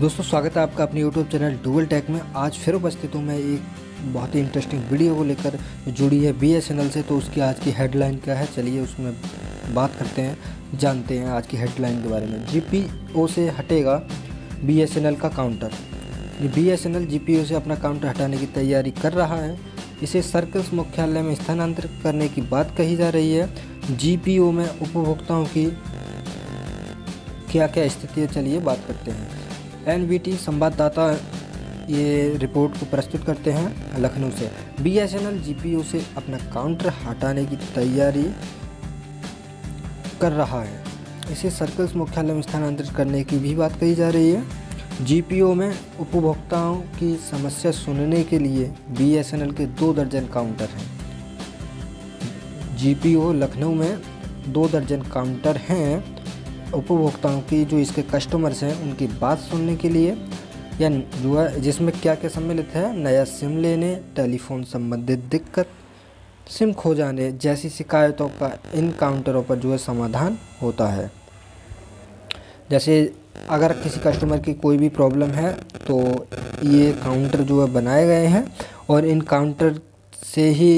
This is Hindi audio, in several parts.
दोस्तों स्वागत है आपका अपने YouTube चैनल डूबल टैक में आज फिर उपस्थित हूँ मैं एक बहुत ही इंटरेस्टिंग वीडियो को लेकर जुड़ी है बी से तो उसकी आज की हेडलाइन क्या है चलिए उसमें बात करते हैं जानते हैं आज की हेडलाइन के बारे में जी से हटेगा बी का काउंटर बी एस से अपना काउंटर हटाने की तैयारी कर रहा है इसे सर्कस मुख्यालय में स्थानांतरित करने की बात कही जा रही है जी में उपभोक्ताओं की क्या क्या स्थिति है चलिए बात करते हैं एनवीटी संवाददाता ये रिपोर्ट को प्रस्तुत करते हैं लखनऊ से बी एस एन एल जी से अपना काउंटर हटाने की तैयारी कर रहा है इसे सर्कल्स मुख्यालय में स्थानांतरित करने की भी बात कही जा रही है जीपीओ में उपभोक्ताओं की समस्या सुनने के लिए बीएसएनएल के दो दर्जन काउंटर हैं जीपीओ लखनऊ में दो दर्जन काउंटर हैं उपभोक्ताओं की जो इसके कस्टमर्स हैं उनकी बात सुनने के लिए या जो है जिसमें क्या क्या सम्मिलित है नया सिम लेने टेलीफोन संबंधित दिक्कत सिम खो जाने जैसी शिकायतों का इन काउंटरों पर जो है समाधान होता है जैसे अगर किसी कस्टमर की कोई भी प्रॉब्लम है तो ये काउंटर जो है बनाए गए हैं और इन काउंटर से ही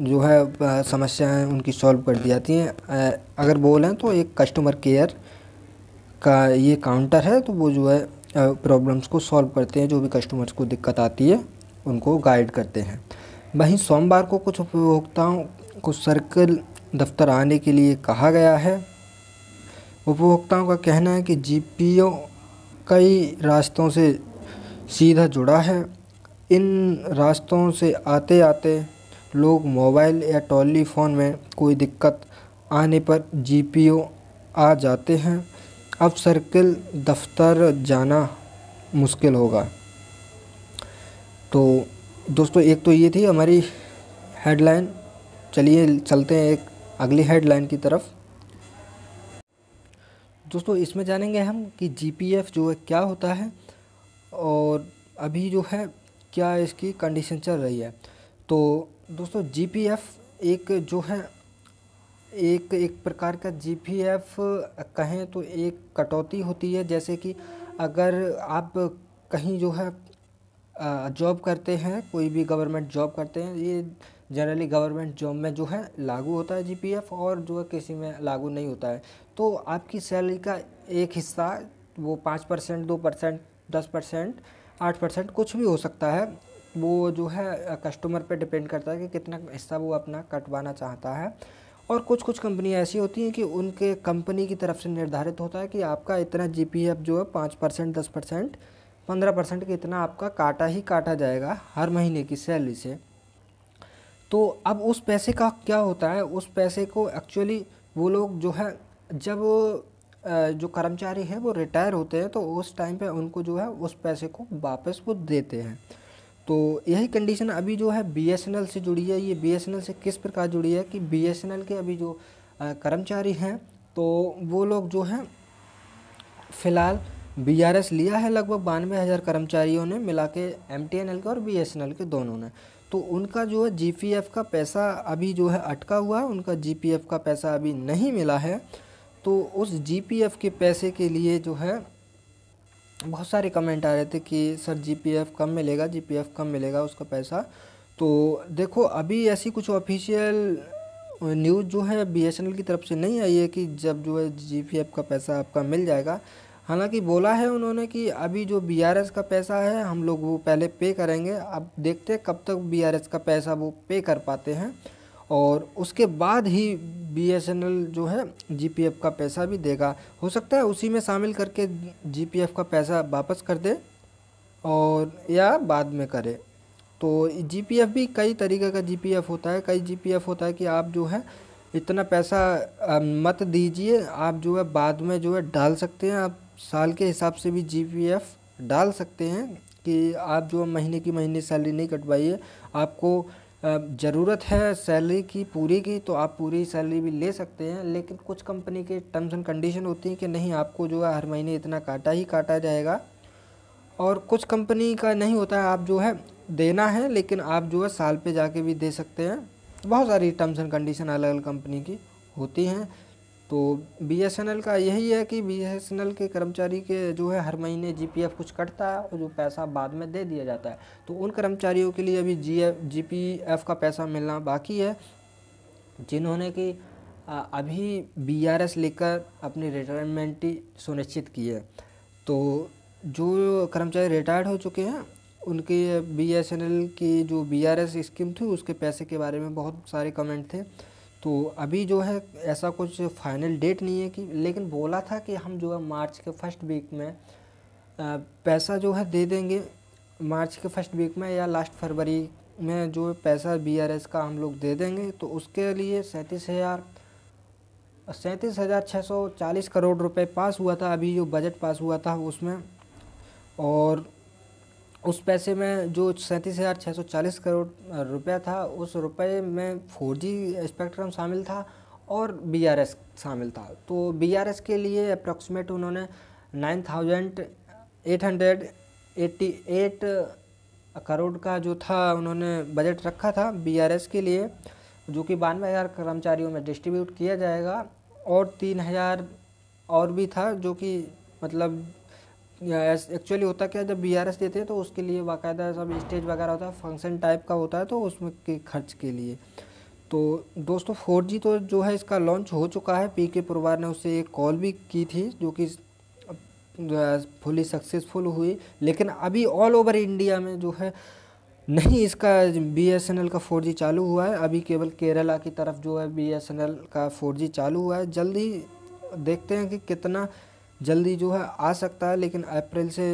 जो है समस्याएं उनकी सॉल्व कर दी जाती हैं अगर बोलें तो एक कस्टमर केयर का ये काउंटर है तो वो जो है प्रॉब्लम्स को सॉल्व करते हैं जो भी कस्टमर्स को दिक्कत आती है उनको गाइड करते हैं वहीं सोमवार को कुछ उपभोक्ताओं को सर्कल दफ्तर आने के लिए कहा गया है उपभोक्ताओं का कहना है कि जीपीओ कई रास्तों से सीधा जुड़ा है इन रास्तों से आते आते लोग मोबाइल या टेलीफोन में कोई दिक्कत आने पर जीपीओ आ जाते हैं अब सर्कल दफ्तर जाना मुश्किल होगा तो दोस्तों एक तो ये थी हमारी हेडलाइन चलिए चलते हैं एक अगली हेडलाइन की तरफ दोस्तों इसमें जानेंगे हम कि जीपीएफ जो है क्या होता है और अभी जो है क्या इसकी कंडीशन चल रही है तो दोस्तों जीपीएफ एक जो है एक एक प्रकार का जी कहें तो एक कटौती होती है जैसे कि अगर आप कहीं जो है जॉब करते हैं कोई भी गवर्नमेंट जॉब करते हैं ये जनरली गवर्नमेंट जॉब में जो है लागू होता है जीपीएफ और जो है किसी में लागू नहीं होता है तो आपकी सैलरी का एक हिस्सा वो पाँच परसेंट दो परसेंट दस परसेंट आठ परसेंट कुछ भी हो सकता है वो जो है कस्टमर पे डिपेंड करता है कि कितना हिस्सा वो अपना कटवाना चाहता है और कुछ कुछ कंपनियाँ ऐसी होती हैं कि उनके कंपनी की तरफ से निर्धारित होता है कि आपका इतना जी जो है पाँच परसेंट दस परसेंट पंद्रह परसेंट के इतना आपका काटा ही काटा जाएगा हर महीने की सैलरी से तो अब उस पैसे का क्या होता है उस पैसे को एक्चुअली वो लोग जो है जब जो कर्मचारी है वो रिटायर होते हैं तो उस टाइम पे उनको जो है उस पैसे को वापस वो देते हैं तो यही कंडीशन अभी जो है बीएसएनएल से जुड़ी है ये बीएसएनएल से किस प्रकार जुड़ी है कि बीएसएनएल के अभी जो कर्मचारी हैं तो वो लोग जो हैं फिलहाल बीआरएस लिया है लगभग बानवे हज़ार कर्मचारियों ने मिला के एम के और बीएसएनएल के दोनों ने तो उनका जो है जी का पैसा अभी जो है अटका हुआ है उनका जी का पैसा अभी नहीं मिला है तो उस जी के पैसे के लिए जो है बहुत सारे कमेंट आ रहे थे कि सर जीपीएफ कम मिलेगा जीपीएफ कम मिलेगा उसका पैसा तो देखो अभी ऐसी कुछ ऑफिशियल न्यूज़ जो है बीएसएनएल की तरफ से नहीं आई है कि जब जो है जीपीएफ का पैसा आपका मिल जाएगा हालांकि बोला है उन्होंने कि अभी जो बीआरएस का पैसा है हम लोग वो पहले पे करेंगे अब देखते हैं कब तक एस का पैसा वो पे कर पाते हैं और उसके बाद ही बी जो है जी का पैसा भी देगा हो सकता है उसी में शामिल करके जी का पैसा वापस कर दे और या बाद में करे तो जी भी कई तरीके का जी होता है कई जी होता है कि आप जो है इतना पैसा मत दीजिए आप जो है बाद में जो है डाल सकते हैं आप साल के हिसाब से भी जी डाल सकते हैं कि आप जो महीने की महीने सैलरी नहीं कटवाइए आपको ज़रूरत है सैलरी की पूरी की तो आप पूरी सैलरी भी ले सकते हैं लेकिन कुछ कंपनी के टर्म्स एंड कंडीशन होती हैं कि नहीं आपको जो है हर महीने इतना काटा ही काटा जाएगा और कुछ कंपनी का नहीं होता है आप जो है देना है लेकिन आप जो है साल पे जाके भी दे सकते हैं बहुत सारी टर्म्स एंड कंडीशन अलग अलग कंपनी की होती हैं तो बीएसएनएल का यही है कि बीएसएनएल के कर्मचारी के जो है हर महीने जीपीएफ कुछ कटता है और जो पैसा बाद में दे दिया जाता है तो उन कर्मचारियों के लिए अभी जी जीपीएफ का पैसा मिलना बाकी है जिन्होंने कि अभी बीआरएस लेकर अपनी रिटायरमेंट सुनिश्चित की है तो जो कर्मचारी रिटायर्ड हो चुके हैं उनके बी की जो बी स्कीम थी उसके पैसे के बारे में बहुत सारे कमेंट थे तो अभी जो है ऐसा कुछ फाइनल डेट नहीं है कि लेकिन बोला था कि हम जो है मार्च के फर्स्ट वीक में पैसा जो है दे देंगे मार्च के फर्स्ट वीक में या लास्ट फरवरी में जो पैसा बी आर एस का हम लोग दे देंगे तो उसके लिए सैंतीस हज़ार सैंतीस हज़ार छः सौ चालीस करोड़ रुपए पास हुआ था अभी जो बजट पास हुआ था उसमें और उस पैसे में जो सैंतीस हज़ार छः सौ चालीस करोड़ रुपया था उस रुपये में फोर जी स्पेक्ट्रम शामिल था और बी आर एस शामिल था तो बी आर एस के लिए अप्रॉक्सीमेट उन्होंने nine thousand eight hundred eighty eight crore का जो था उन्होंने बजट रखा था बी आर एस के लिए जो कि बानवे हज़ार कर्मचारियों में डिस्ट्रीब्यूट किया जाएगा और तीन हज़ार और भी था जो कि मतलब एक्चुअली होता क्या जब बी आर एस देते हैं तो उसके लिए बाकायदा सब स्टेज वगैरह होता है फंक्शन टाइप का होता है तो उसमें के खर्च के लिए तो दोस्तों फोर जी तो जो है इसका लॉन्च हो चुका है पी के पुरवार ने उससे एक कॉल भी की थी जो कि फुली सक्सेसफुल हुई लेकिन अभी ऑल ओवर इंडिया में जो है नहीं इसका बी एस एन एल का फोर जी चालू हुआ है अभी केवल केरला की तरफ जो है बी एस एन एल का फोर जी चालू हुआ है जल्दी देखते हैं कि कितना जल्दी जो है आ सकता है लेकिन अप्रैल से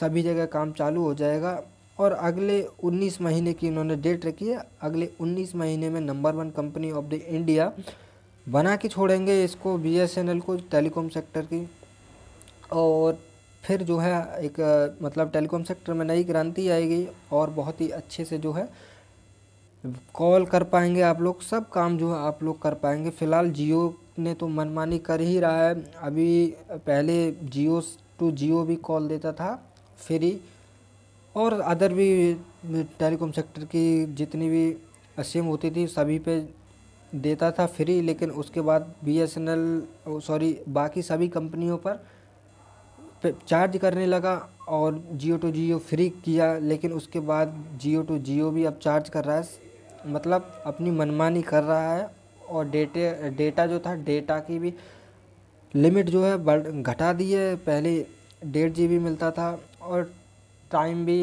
सभी जगह काम चालू हो जाएगा और अगले 19 महीने की इन्होंने डेट रखी है अगले 19 महीने में number one company of the India बना के छोड़ेंगे इसको बी को टेलीकॉम सेक्टर की और फिर जो है एक मतलब टेलीकॉम सेक्टर में नई क्रांति आएगी और बहुत ही अच्छे से जो है कॉल कर पाएंगे आप लोग सब काम जो है आप लोग कर पाएंगे फ़िलहाल जियो ने तो मनमानी कर ही रहा है अभी पहले जियो टू जियो भी कॉल देता था फ्री और अदर भी टेलीकॉम सेक्टर की जितनी भी सिम होती थी सभी पे देता था फ्री लेकिन उसके बाद B S N L sorry बाकी सभी कंपनियों पर चार्ज करने लगा और जियो टू जियो फ्री किया लेकिन उसके बाद जियो टू जियो भी अब चार्ज कर रहा है मतलब अपनी मनमानी कर रहा है और डेटे डेटा जो था डेटा की भी लिमिट जो है बढ़ घटा दी है पहले डेढ़ जी बी मिलता था और टाइम भी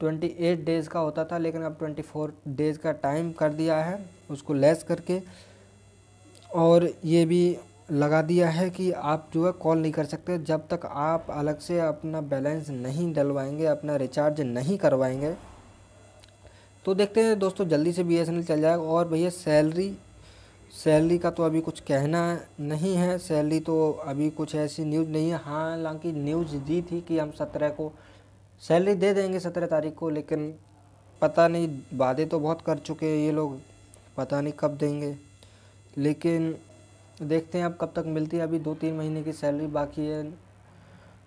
ट्वेंटी एट डेज़ का होता था लेकिन अब ट्वेंटी फोर डेज़ का टाइम कर दिया है उसको लेस करके और ये भी लगा दिया है कि आप जो है कॉल नहीं कर सकते जब तक आप अलग से अपना बैलेंस नहीं डलवाएंगे अपना रिचार्ज नहीं करवाएंगे तो देखते हैं दोस्तों जल्दी से बी एस एन एल चल जाएगा और भैया सैलरी सैलरी का तो अभी कुछ कहना नहीं है सैलरी तो अभी कुछ ऐसी न्यूज़ नहीं है हाँ हालांकि न्यूज़ दी थी कि हम सत्रह को सैलरी दे देंगे सत्रह तारीख को लेकिन पता नहीं वादे तो बहुत कर चुके हैं ये लोग पता नहीं कब देंगे लेकिन देखते हैं अब कब तक मिलती है अभी दो तीन महीने की सैलरी बाकी है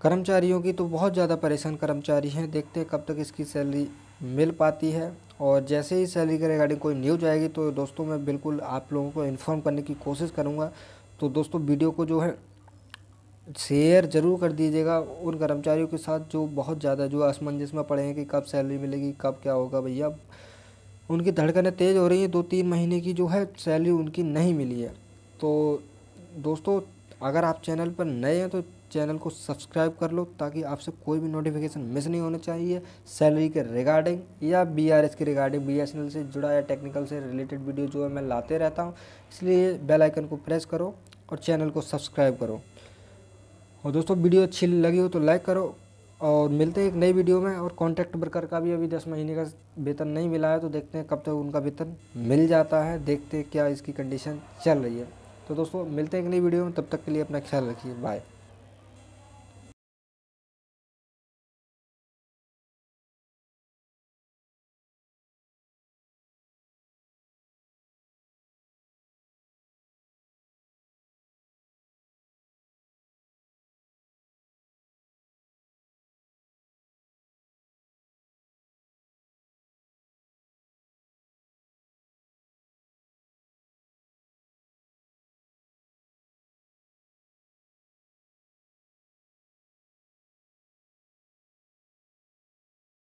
कर्मचारियों की तो बहुत ज़्यादा परेशान कर्मचारी हैं देखते हैं कब तक इसकी सैलरी मिल पाती है और जैसे ही सैलरी के रिगार्डिंग कोई न्यूज आएगी तो दोस्तों मैं बिल्कुल आप लोगों को इन्फॉर्म करने की कोशिश करूँगा तो दोस्तों वीडियो को जो है शेयर ज़रूर कर दीजिएगा उन कर्मचारियों के साथ जो बहुत ज़्यादा जो असमंजस में पड़े हैं कि कब सैलरी मिलेगी कब क्या होगा भैया उनकी धड़कनें तेज़ हो रही हैं दो तीन महीने की जो है सैलरी उनकी नहीं मिली है तो दोस्तों अगर आप चैनल पर नए हैं तो चैनल को सब्सक्राइब कर लो ताकि आपसे कोई भी नोटिफिकेशन मिस नहीं होना चाहिए सैलरी के रिगार्डिंग या बीआरएस के रिगार्डिंग बीएसएनएल से जुड़ा या टेक्निकल से रिलेटेड वीडियो जो है मैं लाते रहता हूँ इसलिए बेल आइकन को प्रेस करो और चैनल को सब्सक्राइब करो और दोस्तों वीडियो अच्छी लगी हो तो लाइक करो और मिलते हैं एक नई वीडियो में और कॉन्ट्रैक्ट वर्कर का भी अभी दस महीने का वेतन नहीं मिला है तो देखते हैं कब तक उनका वेतन मिल जाता है देखते हैं क्या इसकी कंडीशन चल रही है तो दोस्तों मिलते हैं एक नई वीडियो में तब तक के लिए अपना ख्याल रखिए बाय